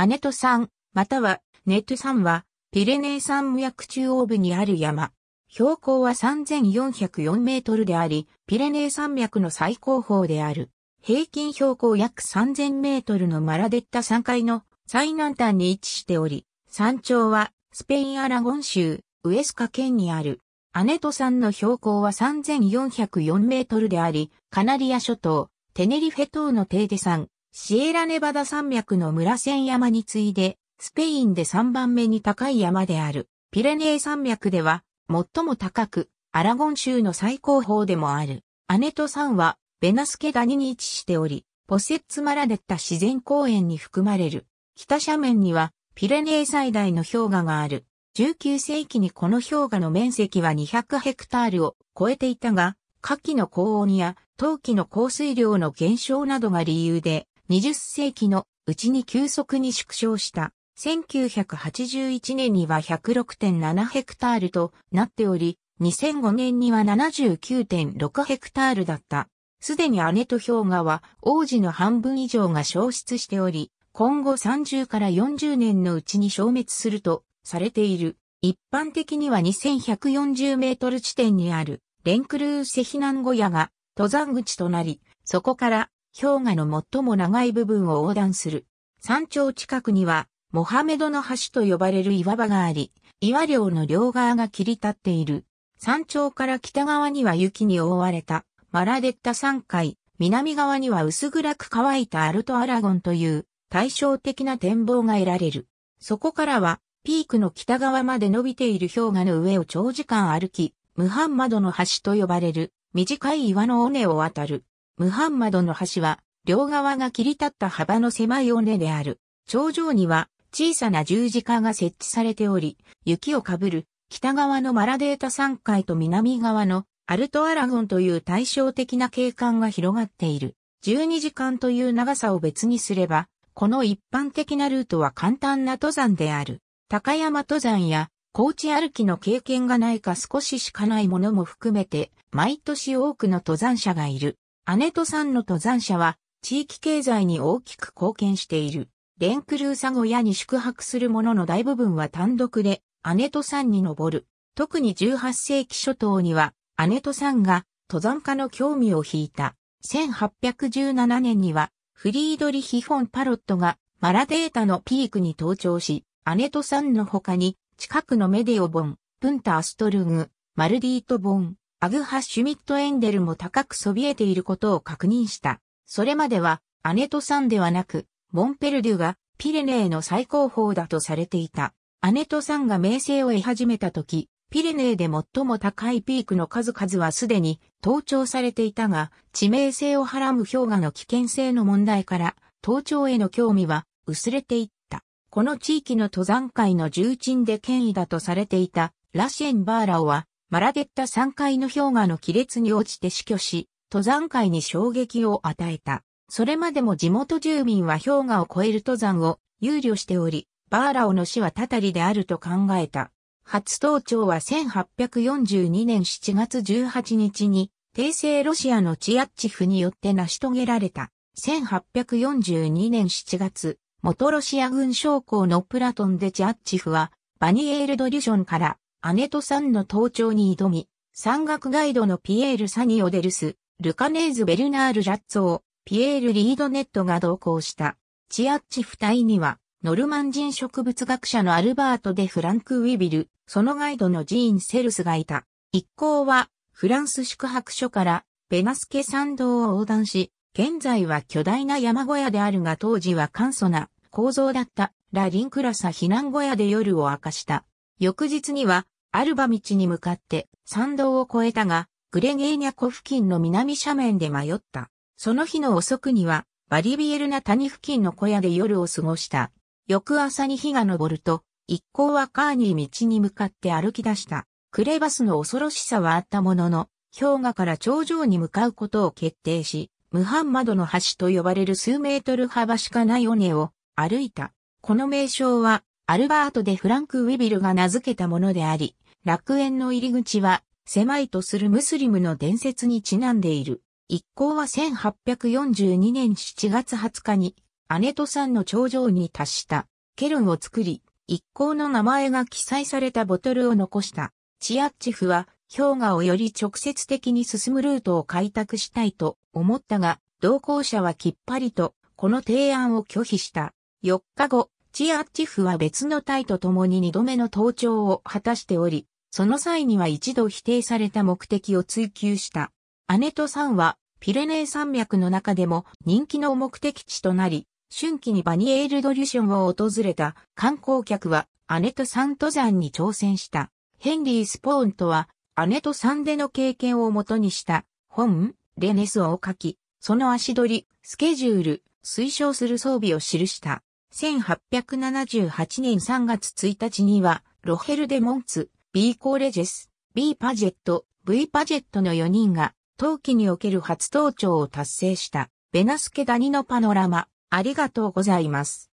アネト山、またはネト山は、ピレネー山脈中央部にある山。標高は3404メートルであり、ピレネー山脈の最高峰である。平均標高約3000メートルのマラデッタ山階の最南端に位置しており、山頂はスペインアラゴン州ウエスカ県にある。アネト山の標高は3404メートルであり、カナリア諸島、テネリフェ島のテーデ山、シエラネバダ山脈の村線山に次いで、スペインで3番目に高い山である、ピレネー山脈では、最も高く、アラゴン州の最高峰でもある、アネト山は、ベナスケニに位置しており、ポセッツマラデッタ自然公園に含まれる。北斜面には、ピレネー最大の氷河がある。19世紀にこの氷河の面積は200ヘクタールを超えていたが、夏季の高温や冬季の降水量の減少などが理由で20世紀のうちに急速に縮小した。1981年には106.7ヘクタールとなっており、2005年には79.6ヘクタールだった。すでに姉と氷河は王子の半分以上が消失しており、今後30から40年のうちに消滅するとされている。一般的には2140メートル地点にあるレンクルーセ避難小屋が登山口となり、そこから氷河の最も長い部分を横断する。山頂近くには、モハメドの橋と呼ばれる岩場があり、岩稜の両側が切り立っている。山頂から北側には雪に覆われたマラデッタ山階南側には薄暗く乾いたアルトアラゴンという対照的な展望が得られる。そこからはピークの北側まで伸びている氷河の上を長時間歩き、ムハンマドの橋と呼ばれる短い岩の尾根を渡る。ムハンマドの橋は、両側が切り立った幅の狭い尾根である。頂上には小さな十字架が設置されており、雪をかぶる北側のマラデータ山階と南側のアルトアラゴンという対照的な景観が広がっている。12時間という長さを別にすれば、この一般的なルートは簡単な登山である。高山登山や高地歩きの経験がないか少ししかないものも含めて、毎年多くの登山者がいる。姉と山の登山者は、地域経済に大きく貢献している。レンクルーサ小屋に宿泊する者の大部分は単独で、姉と山に登る。特に18世紀初頭には、姉と山が登山家の興味を引いた。1817年には、フリードリヒ・フォン・パロットがマラデータのピークに登頂し、姉と山の他に、近くのメディオボン、プンタ・アストルグ、マルディート・ボン、アグハ・シュミット・エンデルも高くそびえていることを確認した。それまでは、アネトんではなく、モンペルデュがピレネーの最高峰だとされていた。アネトんが名声を得始めた時、ピレネーで最も高いピークの数々はすでに登頂されていたが、致命性をはらむ氷河の危険性の問題から、登頂への興味は薄れていった。この地域の登山界の重鎮で権威だとされていたラシェン・バーラオはマラデッタ3階の氷河の亀裂に落ちて死去し、登山界に衝撃を与えた。それまでも地元住民は氷河を越える登山を憂慮しており、バーラオの死はたたりであると考えた。初登頂は1842年7月18日に、帝政ロシアのチアッチフによって成し遂げられた。1842年7月、元ロシア軍将校のプラトンでチアッチフは、バニエール・ドリュションから姉とさんの登頂に挑み、山岳ガイドのピエール・サニオデルス、ルカネーズ・ベルナール・ラッツォー、ピエール・リードネットが同行した。チアッチ夫妻には、ノルマン人植物学者のアルバート・デ・フランク・ウィビル、そのガイドのジーン・セルスがいた。一行は、フランス宿泊所から、ベナスケ山道を横断し、現在は巨大な山小屋であるが当時は簡素な構造だったラ・リンクラサ避難小屋で夜を明かした。翌日には、アルバ道に向かって山道を越えたが、グレゲーニャ湖付近の南斜面で迷った。その日の遅くには、バリビエルナ谷付近の小屋で夜を過ごした。翌朝に日が昇ると、一行はカーニー道に向かって歩き出した。クレバスの恐ろしさはあったものの、氷河から頂上に向かうことを決定し、ムハンマドの橋と呼ばれる数メートル幅しかない尾根を歩いた。この名称はアルバート・でフランク・ウィビルが名付けたものであり、楽園の入り口は、狭いとするムスリムの伝説にちなんでいる。一行は1842年7月20日に、姉とさ山の頂上に達した、ケルンを作り、一行の名前が記載されたボトルを残した。チアッチフは、氷河をより直接的に進むルートを開拓したいと思ったが、同行者はきっぱりと、この提案を拒否した。4日後、チアッチフは別の隊と共に二度目の登頂を果たしており、その際には一度否定された目的を追求した。アネトんはピレネー山脈の中でも人気の目的地となり、春季にバニエール・ドリュションを訪れた観光客はアネト山登山に挑戦した。ヘンリー・スポーンとはアネトんでの経験をもとにした本、レネスを書き、その足取り、スケジュール、推奨する装備を記した。1878年3月1日には、ロヘル・デ・モンツ、B・ コーレジェス、B・ パジェット、V・ パジェットの4人が、陶器における初登頂を達成した、ベナスケダニのパノラマ、ありがとうございます。